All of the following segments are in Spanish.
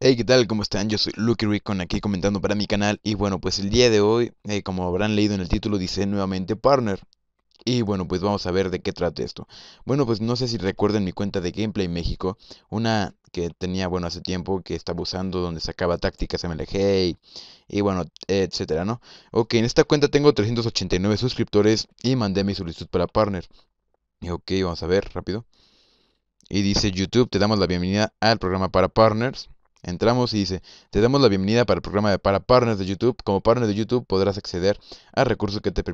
Hey, ¿qué tal? ¿Cómo están? Yo soy Lucky Recon aquí comentando para mi canal y bueno, pues el día de hoy, eh, como habrán leído en el título, dice nuevamente Partner. Y bueno, pues vamos a ver de qué trata esto. Bueno, pues no sé si recuerden mi cuenta de Gameplay México, una que tenía, bueno, hace tiempo que estaba usando donde sacaba tácticas MLG y, y bueno, etcétera, ¿no? Ok, en esta cuenta tengo 389 suscriptores y mandé mi solicitud para Partner. Y ok, vamos a ver rápido. Y dice YouTube, te damos la bienvenida al programa para Partners. Entramos y dice, te damos la bienvenida para el programa de para partners de YouTube. Como partner de YouTube podrás acceder a recursos que te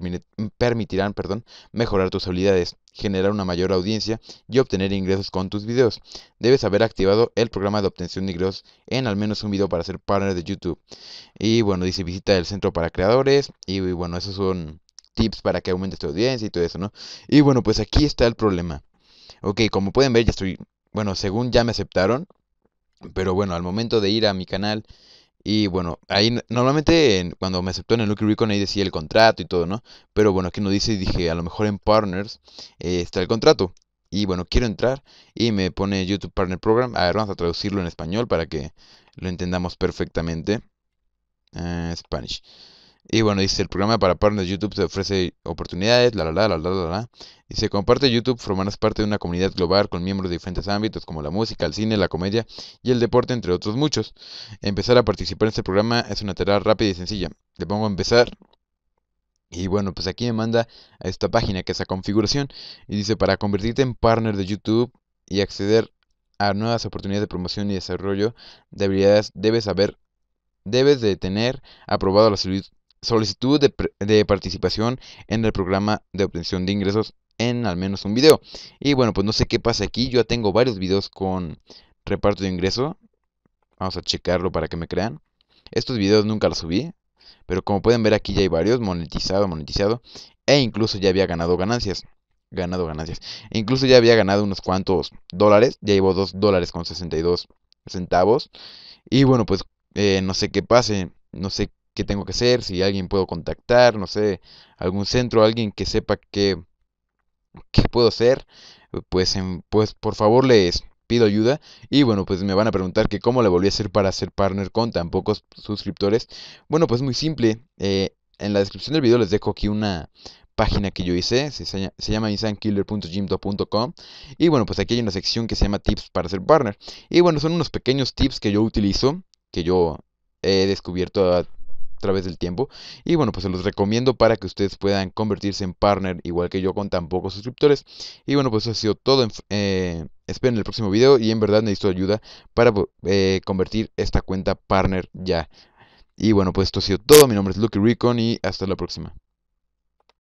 permitirán perdón, mejorar tus habilidades, generar una mayor audiencia y obtener ingresos con tus videos. Debes haber activado el programa de obtención de ingresos en al menos un video para ser partner de YouTube. Y bueno, dice visita el centro para creadores y, bueno, esos son tips para que aumentes tu audiencia y todo eso, ¿no? Y bueno, pues aquí está el problema. Ok, como pueden ver, ya estoy. Bueno, según ya me aceptaron, pero bueno, al momento de ir a mi canal y bueno, ahí normalmente cuando me aceptó en el Lucky Recon ahí decía el contrato y todo, ¿no? Pero bueno, aquí no dice y dije, a lo mejor en Partners eh, está el contrato. Y bueno, quiero entrar y me pone YouTube Partner Program. A ver, vamos a traducirlo en español para que lo entendamos perfectamente. Ah, Spanish. Y bueno, dice, el programa para partners YouTube te ofrece oportunidades, la, la, la, la, la, la, la. Dice, comparte YouTube, formarás parte de una comunidad global con miembros de diferentes ámbitos como la música, el cine, la comedia y el deporte, entre otros muchos. Empezar a participar en este programa es una tarea rápida y sencilla. Le pongo a empezar. Y bueno, pues aquí me manda a esta página que es la configuración. Y dice, para convertirte en partner de YouTube y acceder a nuevas oportunidades de promoción y desarrollo de habilidades, debes saber debes de tener aprobado la solicitud solicitud de, participación en el programa de obtención de ingresos en al menos un video. Y bueno, pues no sé qué pasa aquí. Yo tengo varios videos con reparto de ingreso. Vamos a checarlo para que me crean. Estos videos nunca los subí. Pero como pueden ver aquí ya hay varios. Monetizado, monetizado. E incluso ya había ganado ganancias. Ganado ganancias. E incluso ya había ganado unos cuantos dólares. Ya llevo 2 dólares con 62 centavos. Y bueno, pues eh, no sé qué pase. No sé tengo que hacer, si alguien puedo contactar, no sé, algún centro, alguien que sepa qué, puedo hacer, pues, en, pues por favor les pido ayuda y bueno pues me van a preguntar que cómo le volví a hacer para ser partner con tan pocos suscriptores bueno pues muy simple eh, en la descripción del video les dejo aquí una página que yo hice, se, llama puntocom y bueno, pues aquí hay una sección que se llama tips para ser partner y bueno, son unos pequeños tips que yo utilizo, que yo he descubierto través del tiempo. Y bueno, pues se los recomiendo para que ustedes puedan convertirse en partner igual que yo con tan pocos suscriptores. Y bueno, pues ha sido todo. Eh, esperen el próximo video y en verdad necesito ayuda para eh, convertir esta cuenta partner ya. Y bueno, pues esto ha sido todo. Mi nombre es Lucky Recon y hasta la próxima.